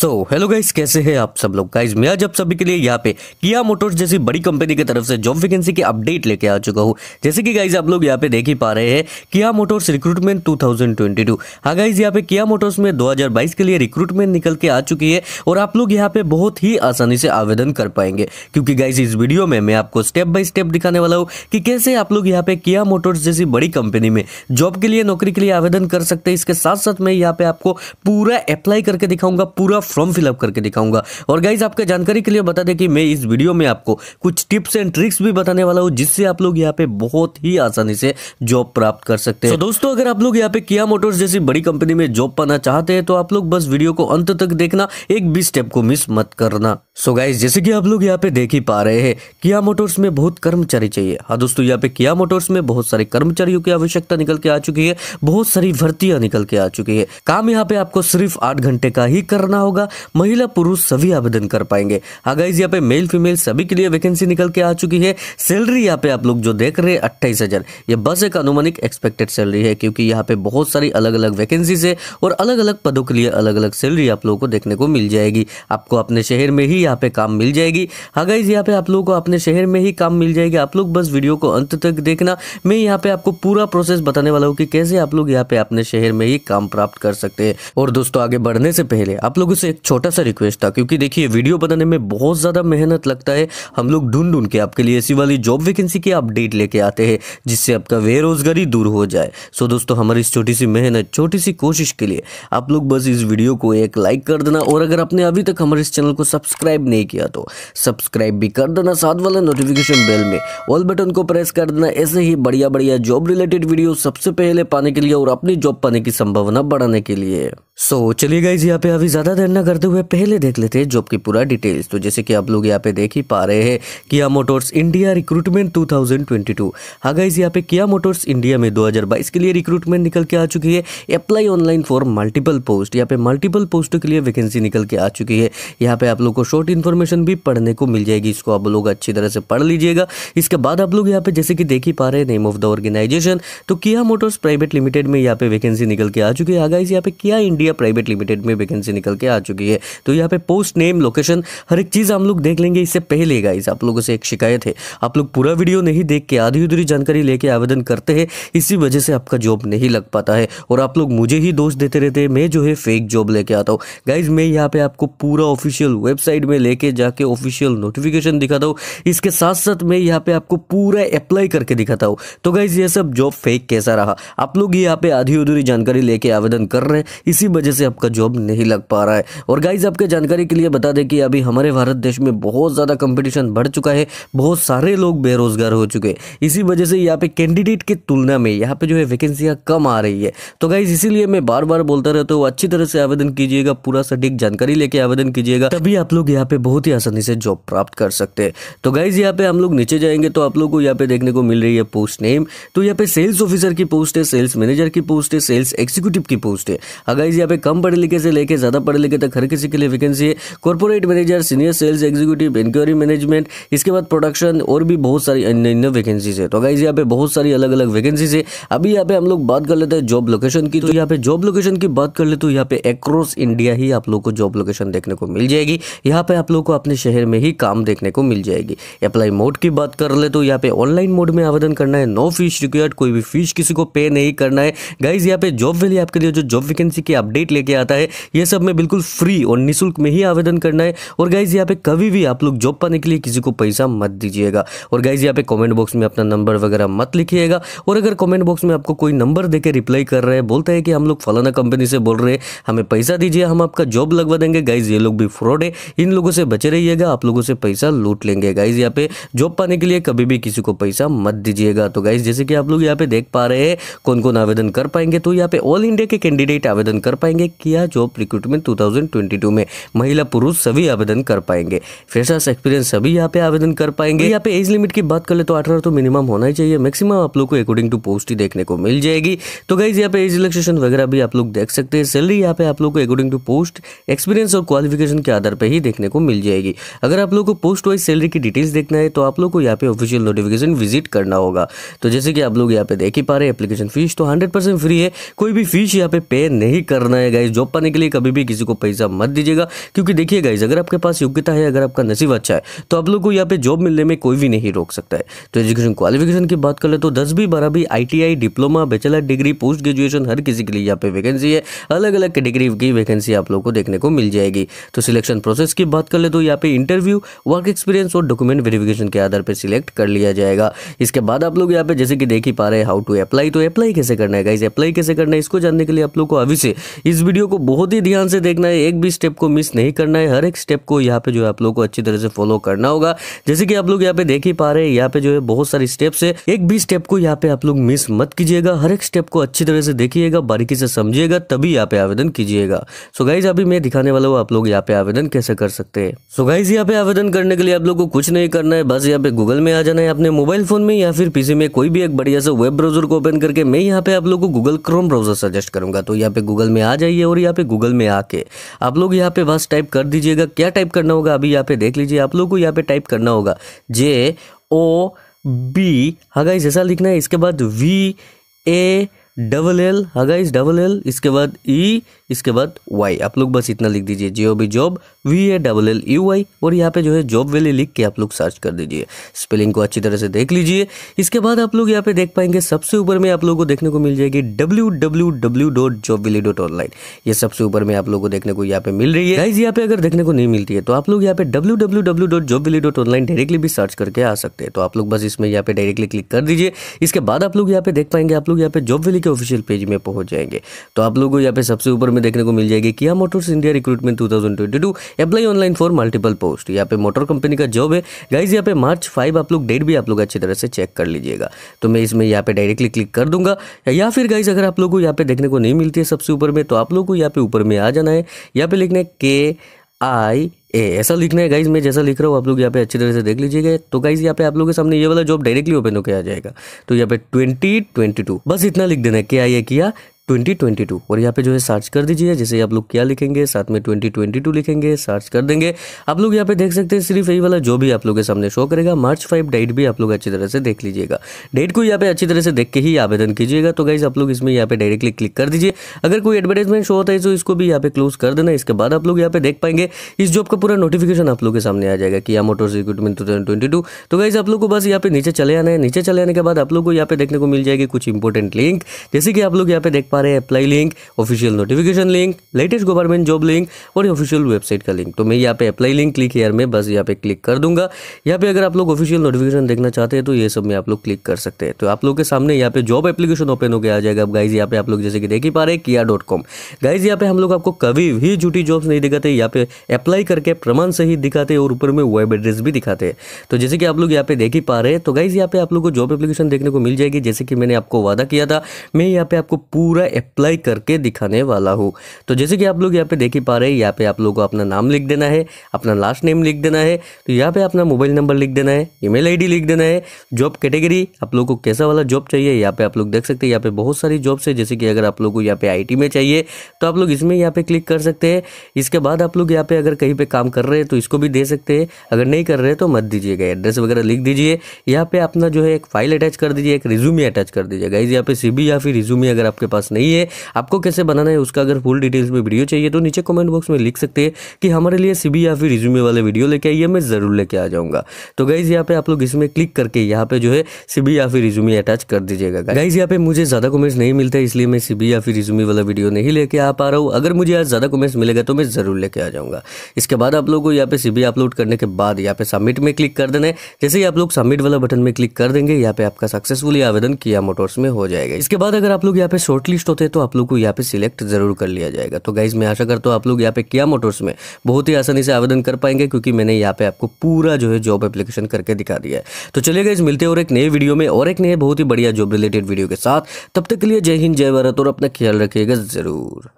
so hello guys कैसे हैं आप सब लोग गाइज मैं आज आप सभी के लिए यहाँ पे किया मोटर्स जैसी बड़ी कंपनी की तरफ से जॉब वैकेंसी के अपडेट लेके आ चुका हूँ जैसे कि गाइज आप लोग यहाँ पे देख ही पा रहे हैं किया मोटर्स रिक्रूटमेंट 2022 थाउजेंड हाँ गाइज यहाँ पे किया मोटर्स में 2022 के लिए रिक्रूटमेंट निकल के आ चुकी है और आप लोग यहाँ पे बहुत ही आसानी से आवेदन कर पाएंगे क्योंकि गाइज इस वीडियो में मैं आपको स्टेप बाय स्टेप दिखाने वाला हूँ कि कैसे आप लोग यहाँ पे किया मोटर्स जैसी बड़ी कंपनी में जॉब के लिए नौकरी के लिए आवेदन कर सकते हैं इसके साथ साथ मैं यहाँ पे आपको पूरा अप्लाई करके दिखाऊंगा पूरा फॉर्म फिलअप करके दिखाऊंगा और गाइज आपके जानकारी के लिए बता दें कि मैं इस वीडियो में आपको कुछ टिप्स एंड ट्रिक्स भी बताने वाला हूँ जिससे आप लोग यहाँ पे बहुत ही आसानी से जॉब प्राप्त कर सकते हैं so, दोस्तों अगर आप लोग यहाँ पे किया मोटर्स जैसी बड़ी कंपनी में जॉब पाना चाहते हैं तो आप लोग बस वीडियो को अंत तक देखना एक भी स्टेप को मिस मत करना सो गाइज जैसे की आप लोग यहाँ पे देख ही पा रहे हैं किया मोटर्स में बहुत कर्मचारी चाहिए हाँ दोस्तों यहाँ पे किया मोटर्स में बहुत सारे कर्मचारियों की आवश्यकता निकल के आ चुकी है बहुत सारी भर्तियां निकल के आ चुकी है काम यहाँ पे आपको सिर्फ आठ घंटे का ही करना होगा होगा महिला पुरुष सभी आवेदन कर पाएंगे अगाइज हाँ यहाँ पे मेल फीमेल सभी के लिए वैकेंसी निकल के आ चुकी है सैलरी यहाँ पे आप लोग जो देख रहे हैं अट्ठाईस हजार ये बस एक अनुमानिक एक्सपेक्टेड सैलरी है क्योंकि यहाँ पे बहुत सारी अलग अलग वैकेंसीज है और अलग अलग पदों के लिए अलग अलग सैलरी आप लोगों को देखने को मिल जाएगी आपको अपने शहर में ही यहाँ पे काम मिल जाएगी अगाइज हाँ यहाँ पे आप लोगों को अपने शहर में ही काम मिल जाएगी आप लोग बस वीडियो को अंत तक देखना मैं यहाँ पे आपको पूरा प्रोसेस बताने वाला हूँ कि कैसे आप लोग यहाँ पे अपने शहर में ही काम प्राप्त कर सकते हैं और दोस्तों आगे बढ़ने से पहले आप लोगों से एक छोटा सा रिक्वेस्ट था क्योंकि देखिए वीडियो बनाने में बहुत ज़्यादा मेहनत लगता है हम लोग ढूंढ ढूंढ के आपके लिए ऐसी वाली जॉब वैकेंसी की अपडेट लेके आते हैं जिससे आपका बेरोजगारी दूर हो जाए सो दोस्तों हमारी इस छोटी सी मेहनत छोटी सी कोशिश के लिए आप लोग बस इस वीडियो को एक लाइक कर देना और अगर आपने अभी तक हमारे इस चैनल को सब्सक्राइब नहीं किया तो सब्सक्राइब भी कर देना साथ वाला नोटिफिकेशन बेल में ऑल बटन को प्रेस कर देना ऐसे ही बढ़िया बढ़िया जॉब रिलेटेड वीडियो सबसे पहले पाने के लिए और अपनी जॉब पाने की संभावना बढ़ाने के लिए सो so, चलिए गाइज यहाँ पे अभी ज्यादा देर ना करते हुए पहले देख लेते हैं जॉब की पूरा डिटेल्स तो जैसे कि आप लोग यहाँ पे देख ही पा रहे हैं किया मोटर्स इंडिया रिक्रूटमेंट 2022 हाँ गाइज यहाँ पे किया मोटर्स इंडिया में 2022 के लिए रिक्रूटमेंट निकल के आ चुकी है apply online for multiple post यहाँ पे मल्टीपल पोस्ट के लिए वैकेंसी निकल के आ चुकी है यहाँ पे आप लोग को शॉर्ट इन्फॉर्मेशन भी पढ़ने को मिल जाएगी इसको आप लोग अच्छी तरह से पढ़ लीजिएगा इसके बाद आप लोग यहाँ पे जैसे कि देख ही पा रहे हैं नेम ऑफ द ऑर्गेनाइजेशन तो किया मोटर्स प्राइवेट लिमिटेड में यहाँ पे वैकेंसी निकल के आ चुकी है हाँ गाइज यहाँ पे किया इंडिया प्राइवेट लिमिटेड में वैकेंसी निकल के आ चुकी है तो यहाँ पे पोस्ट नेम लोकेशन हर एक चीज़ हम लोग देख लेंगे इससे पहले गाइज आप लोगों से एक शिकायत है आप लोग पूरा वीडियो नहीं देख के आधी उधरी जानकारी लेके आवेदन करते हैं इसी वजह से आपका जॉब नहीं लग पाता है और आप लोग मुझे ही दोष देते रहते हैं मैं जो है फेक जॉब लेके आता हूँ गाइज मैं यहाँ पे आपको पूरा ऑफिशियल वेबसाइट में लेके जाके ऑफिशियल नोटिफिकेशन दिखाता हूँ इसके साथ साथ मैं यहाँ पे आपको पूरा अप्लाई करके दिखाता हूँ तो गाइज ये सब जॉब फेक कैसा रहा आप लोग यहाँ पे आधी अधूरी जानकारी लेके आवेदन कर रहे हैं इसी वजह से आपका जॉब नहीं लग पा रहा है और गाइज आपके जानकारी के लिए बता दें कि अभी हमारे भारत देश में बहुत ज़्यादा कंपटीशन बढ़ चुका है बहुत सारे लोग बेरोजगार हो चुके हैं इसी वजह से यहाँ पे कैंडिडेट की तुलना में यहाँ पे जो है वैकेंसियाँ कम आ रही है तो गाइज इसीलिए मैं बार बार बोलता रहता हूँ अच्छी तरह से आवेदन कीजिएगा पूरा सटीक जानकारी लेके आवेदन कीजिएगा तभी आप लोग यहाँ पे बहुत ही आसानी से जॉब प्राप्त कर सकते हैं तो गाइज यहाँ पे हम लोग नीचे जाएंगे तो आप लोग को यहाँ पे देखने को मिल रही है पोस्ट नेम तो यहाँ पे सेल्स ऑफिसर की पोस्ट है सेल्स मैनेजर की पोस्ट है सेल्स एग्जीक्यूटिव की पोस्ट है गाइज यहाँ पे कम पढ़े लिखे से लेके ज्यादा पढ़े लिखे की तक हर किसी के लिए वैकेंसी है corporate manager senior sales executive inquiry management इसके बाद प्रोडक्शन और भी बहुत सारी अन्य अन्य वैकेंसीज है तो गाइज यहाँ पे बहुत सारी अलग अलग वैकेंसीज है अभी यहाँ पे हम लोग बात कर लेते हैं जॉब लोकेशन की तो यहाँ पे जॉब लोकेशन की बात कर ले तो यहाँ पे एक्रॉस इंडिया ही आप लोग को जॉब लोकेशन देखने को मिल जाएगी यहाँ पे आप लोग को अपने शहर में ही काम देखने को मिल जाएगी अप्लाई मोड की बात कर ले तो यहाँ पे ऑनलाइन मोड में आवेदन करना है नो फीस रिक्वायर्ड कोई भी फीस किसी को पे नहीं करना है गाइज यहाँ पे जॉब वैली आपके लिए जो जॉब वैकेंसी की अपडेट लेके आता है ये सब मैं बिल्कुल फ्री और निःशुल्क में ही आवेदन करना है और गाइज यहाँ पे कभी भी आप लोग जॉब पाने के लिए किसी को पैसा मत दीजिएगा और गाइज यहाँ पे कॉमेंट बॉक्स में अपना नंबर वगैरह मत लिखिएगा और अगर कॉमेंट बॉक्स में आपको कोई नंबर देकर रिप्लाई कर रहे हैं बोलता है कि हम लोग फलाना कंपनी से बोल रहे हैं हमें पैसा दीजिए हम आपका जॉब लगवा देंगे गाइज ये लोग भी फ्रॉड है इन लोगों से बचे रहिएगा आप लोगों से पैसा लूट लेंगे गाइज यहाँ पे जॉब पाने के लिए कभी भी किसी को पैसा मत दीजिएगा तो गाइज जैसे कि आप लोग यहाँ पे देख पा रहे हैं कौन कौन आवेदन कर पाएंगे तो यहाँ पे ऑल इंडिया के कैंडिडेट आवेदन कर पाएंगे किया जॉब रिक्रूटमेंट टू 2022 में महिला पुरुष सभी आवेदन कर पाएंगे फ्रेशर्स एक्सपीरियंस सभी यहाँ पे आवेदन कर पाएंगे यहाँ पे एज लिमिट की बात कर ले तो अठारह तो मिनिमम होना ही चाहिए मैक्सिमम आप लोग को अकॉर्डिंग टू पोस्ट ही देखने को मिल जाएगी तो गाइज यहाँ पे एज रिलेक्सेशन वगैरह भी आप लोग देख सकते हैं सैलरी यहाँ पे आप लोग को अकॉर्डिंग टू पोस्ट एक्सपीरियंस और क्वालिफिकेशन के आधार पर ही देखने को मिल जाएगी अगर आप लोग को पोस्ट वाइज सैलरी की डिटेल्स देखना है तो आप लोग को यहाँ पे ऑफिशियल नोटिफिकेशन विजिट करना होगा तो जैसे कि आप लोग यहाँ पे देख ही पा रहे एप्लीकेशन फीस तो हंड्रेड फ्री है कोई भी फीस यहाँ पे पे नहीं करना है गाइज जॉब पाने के लिए कभी भी किसी को पैसा मत दीजिएगा क्योंकि देखिए गाइज अगर आपके पास योग्यता है अगर आपका नसीब अच्छा है तो आप लोग को यहाँ पे जॉब मिलने में कोई भी नहीं रोक सकता है तो एजुकेशन क्वालिफिकेशन की बात कर ले तो दस भी बारह भी आई diploma bachelor degree post graduation हर किसी के लिए यहाँ पे वैकेंसी है अलग अलग कैटेगरी की वैकेंसी आप लोग को देखने को मिल जाएगी तो सिलेक्शन प्रोसेस की बात कर ले तो यहाँ पे इंटरव्यू वर्क एक्सपीरियंस और डॉक्यूमेंट वेरिफिकेशन के आधार पर सिलेक्ट कर लिया जाएगा इसके बाद आप लोग यहाँ पे जैसे कि देख ही पा रहे हाउ टू अप्लाई तो अप्लाई कैसे करना है गाइज अप्लाई कैसे करना है इसको जानने के लिए आप लोग को अभी से इस वीडियो को बहुत ही ध्यान से देखना है है एक भी स्टेप को मिस नहीं करना है हर एक स्टेप को यहाँ पे जो है आप लोग को अच्छी तरह से फॉलो करना होगा जैसे कि आप लोग यहाँ पे देख ही पा रहे हैं यहाँ पे जो है बहुत सारी स्टेप्स है एक भी स्टेप को यहाँ पे आप लोग मिस मत कीजिएगा हर एक स्टेप को अच्छी तरह से देखिएगा बारीकी से समझिएगा तभी यहाँ पे आवेदन कीजिएगा सो गाइज अभी मैं दिखाने वाला हूँ आप लोग यहाँ पे आवेदन कैसे कर सकते हैं सो गाइज यहाँ पे आवेदन करने के लिए आप लोग को कुछ नहीं करना है बस यहाँ पे गूगल में आ जाना है अपने मोबाइल फोन में या फिर पीसी में कोई भी एक बढ़िया सा वेब ब्राउजर को ओपन करके मैं यहाँ पे आप लोग को गूगल क्रोम ब्राउजर सजेस्ट करूंगा तो यहाँ पे गूगल में आ जाइए और यहाँ पे गूगल में आके आप लोग यहाँ पे बस टाइप कर दीजिएगा क्या टाइप करना होगा अभी यहाँ पे देख लीजिए आप लोग को यहाँ पे टाइप करना होगा जे ओ बी हाँ गाइस ऐसा लिखना है इसके बाद वी ए डबल एल हाँ इस डबल एल इसके बाद ई e, इसके बाद वाई आप लोग बस इतना लिख दीजिए O B job V A double L U Y और यहाँ पे जो है जॉब वैली लिख के आप लोग सर्च कर दीजिए स्पेलिंग को अच्छी तरह से देख लीजिए इसके बाद आप लोग यहाँ पे देख पाएंगे सबसे ऊपर में आप लोगों को देखने को मिल जाएगी W W W dot job valley dot online ये सबसे ऊपर में आप लोग को देखने को यहाँ पे मिल रही है गाइज यहाँ पे अगर देखने को नहीं मिलती है तो आप लोग यहाँ पे W W W dot job valley dot online directly भी सर्च करके आ सकते हैं तो आप लोग बस इसमें यहाँ पे डायरेक्टली क्लिक कर दीजिए इसके बाद आप लोग यहाँ पे देख पाएंगे आप लोग यहाँ पे जॉब वैली के ऑफिशियल पेज में पहुंच जाएंगे तो आप लोगों को यहाँ पे सबसे ऊपर में देखने को मिल जाएगी Kia Motors India recruitment two thousand twenty two apply online for multiple post यहाँ पे मोटर कंपनी का जॉब है गाइज यहाँ पे मार्च फाइव आप लोग डेट भी आप लोग अच्छी तरह से चेक कर लीजिएगा तो मैं इसमें यहाँ पे डायरेक्टली क्लिक कर दूंगा या फिर गाइज अगर आप लोग को यहाँ पे देखने को नहीं मिलती है सबसे ऊपर में तो आप लोग को यहाँ पे ऊपर में आ जाना है यहाँ पे लिखना है के आई ए ऐसा लिखना है गाइज मैं जैसा लिख रहा हूँ आप लोग यहाँ पे अच्छी तरह से देख लीजिएगा तो गाइज यहाँ पे आप लोगों के सामने ये वाला जॉब डायरेक्टली ओपन होकर आ जाएगा तो यहाँ पे ट्वेंटी ट्वेंटी टू बस इतना लिख देना है क्या ये किया 2022 और यहाँ पे जो है सर्च कर दीजिए जैसे आप लोग क्या लिखेंगे साथ में 2022 लिखेंगे सर्च कर देंगे आप लोग यहाँ पे देख सकते हैं सिर्फ यही वाला जो भी आप लोगों के सामने शो करेगा मार्च फाइव डेट भी आप लोग अच्छी तरह से देख लीजिएगा डेट को यहाँ पे अच्छी तरह से देख के ही आवेदन कीजिएगा तो गाइज आप लोग इसमें यहाँ पे डायरेक्टली क्लिक कर दीजिए अगर कोई एडवर्टाइजमेंट शो होता है तो इसको भी यहाँ पे क्लोज कर देना इसके बाद आप लोग यहाँ पे देख पाएंगे इस जॉब का पूरा नोटिफिकेशन आप लोग के सामने आ जाएगा Kia Motors recruitment two thousand twenty two तो गाइज आप लोग को बस यहाँ पे नीचे चले आना है नीचे चले आने के बाद आप लोग को यहाँ पे देखने को मिल जाएगी कुछ इंपॉर्टेंट लिंक जैसे कि आप लोग यहाँ पे देख पा पा रहे हैं apply link official notification link latest government job link और ऑफिशियल वेबसाइट का लिंक तो मैं यहाँ पे अप्लाई लिंक क्लिक हेयर में बस यहाँ पे क्लिक कर दूंगा यहाँ पे अगर आप लोग ऑफिशियल नोटिफिकेशन देखना चाहते हैं तो ये सब में आप लोग क्लिक कर सकते हैं तो आप लोग के सामने यहाँ पे जॉब एप्लीकेशन ओपन होकर आ जाएगा गाइज यहाँ पे आप लोग जैसे कि देख ही पा रहे हैं किया डॉट कॉम गाइज यहाँ पे हम लोग आपको कभी भी झूठी जॉब्स नहीं दिखाते यहाँ पे अप्लाई करके प्रमाण से ही दिखाते और ऊपर में वेब एड्रेस भी दिखाते हैं तो जैसे कि आप लोग यहाँ पे देख ही पा रहे हैं तो गाइज यहाँ पे आप लोग को जॉब एप्लीकेशन देखने को मिल जाएगी जैसे कि मैंने आपको वादा किया था मैं यहाँ पे आपको पूरा अप्लाई करके दिखाने वाला हूँ तो जैसे कि आप लोग यहाँ पे देख ही पा रहे हैं यहाँ पे आप लोगों को अपना नाम लिख देना है अपना लास्ट नेम लिख देना है तो यहाँ पे अपना मोबाइल नंबर लिख देना है ईमेल आईडी लिख देना है जॉब कैटेगरी आप लोग को कैसा वाला जॉब चाहिए यहाँ पे आप लोग देख सकते हैं यहाँ पे बहुत सारी जॉब्स है जैसे कि अगर आप लोग को यहाँ पे आई में चाहिए तो आप लोग इसमें यहाँ पे क्लिक कर सकते हैं इसके बाद आप लोग यहाँ पे अगर कहीं पर काम कर रहे हैं तो इसको भी दे सकते हैं अगर नहीं कर रहे तो मत दीजिएगा एड्रेस वगैरह लिख दीजिए यहाँ पे अपना जो है एक फाइल अटैच कर दीजिए एक रिज्यूमी अटैच कर दीजिए गाइज यहाँ पे सीबी या फिर रिज्यूमी अगर आपके पास नहीं नहीं है आपको कैसे बनाना है उसका अगर फुल डिटेल्स में वीडियो चाहिए तो नीचे कमेंट बॉक्स में लिख सकते हैं कि हमारे लिए सीबी या फिर रिज्यूमे वाले वीडियो लेके आइए मैं ज़रूर लेके आ जाऊंगा तो गाइज़ यहाँ पे आप लोग इसमें क्लिक करके यहाँ पे जो है सीबी या फिर रिज्यूमे अटैच कर दीजिएगा गाइज़ यहाँ पे मुझे ज़्यादा कमेंट्स नहीं मिलते इसलिए मैं सीबी या फिर रिज्यूमे वाला वीडियो नहीं लेके आ पा रहा हूँ अगर मुझे आज ज़्यादा कमेंट्स मिलेगा तो मैं ज़रूर लेके आ जाऊंगा इसके बाद आप लोग को यहाँ पे सीबी अपलोड करने के बाद यहाँ पे सबमिट में क्लिक कर देना है जैसे ही आप लोग सबमिट वाला बटन में क्लिक कर देंगे यहाँ पे आपका सक्सेसफुली आवेदन किया मोटर्स में हो जाएगा इसके बाद अगर आप लोग यहाँ पे शॉर्ट इंटरेस्ट होते हैं तो आप लोग को यहाँ पे सिलेक्ट ज़रूर कर लिया जाएगा तो गाइज़ मैं आशा करता हूँ आप लोग यहाँ पे किया मोटर्स में बहुत ही आसानी से आवेदन कर पाएंगे क्योंकि मैंने यहाँ पे आपको पूरा जो है जॉब एप्लीकेशन करके दिखा दिया है तो चलिए गाइज मिलते हैं और एक नए वीडियो में और एक नए बहुत ही बढ़िया जॉब रिलेटेड वीडियो के साथ तब तक के लिए जय हिंद जय भारत और अपना ख्याल रखिएगा ज़रूर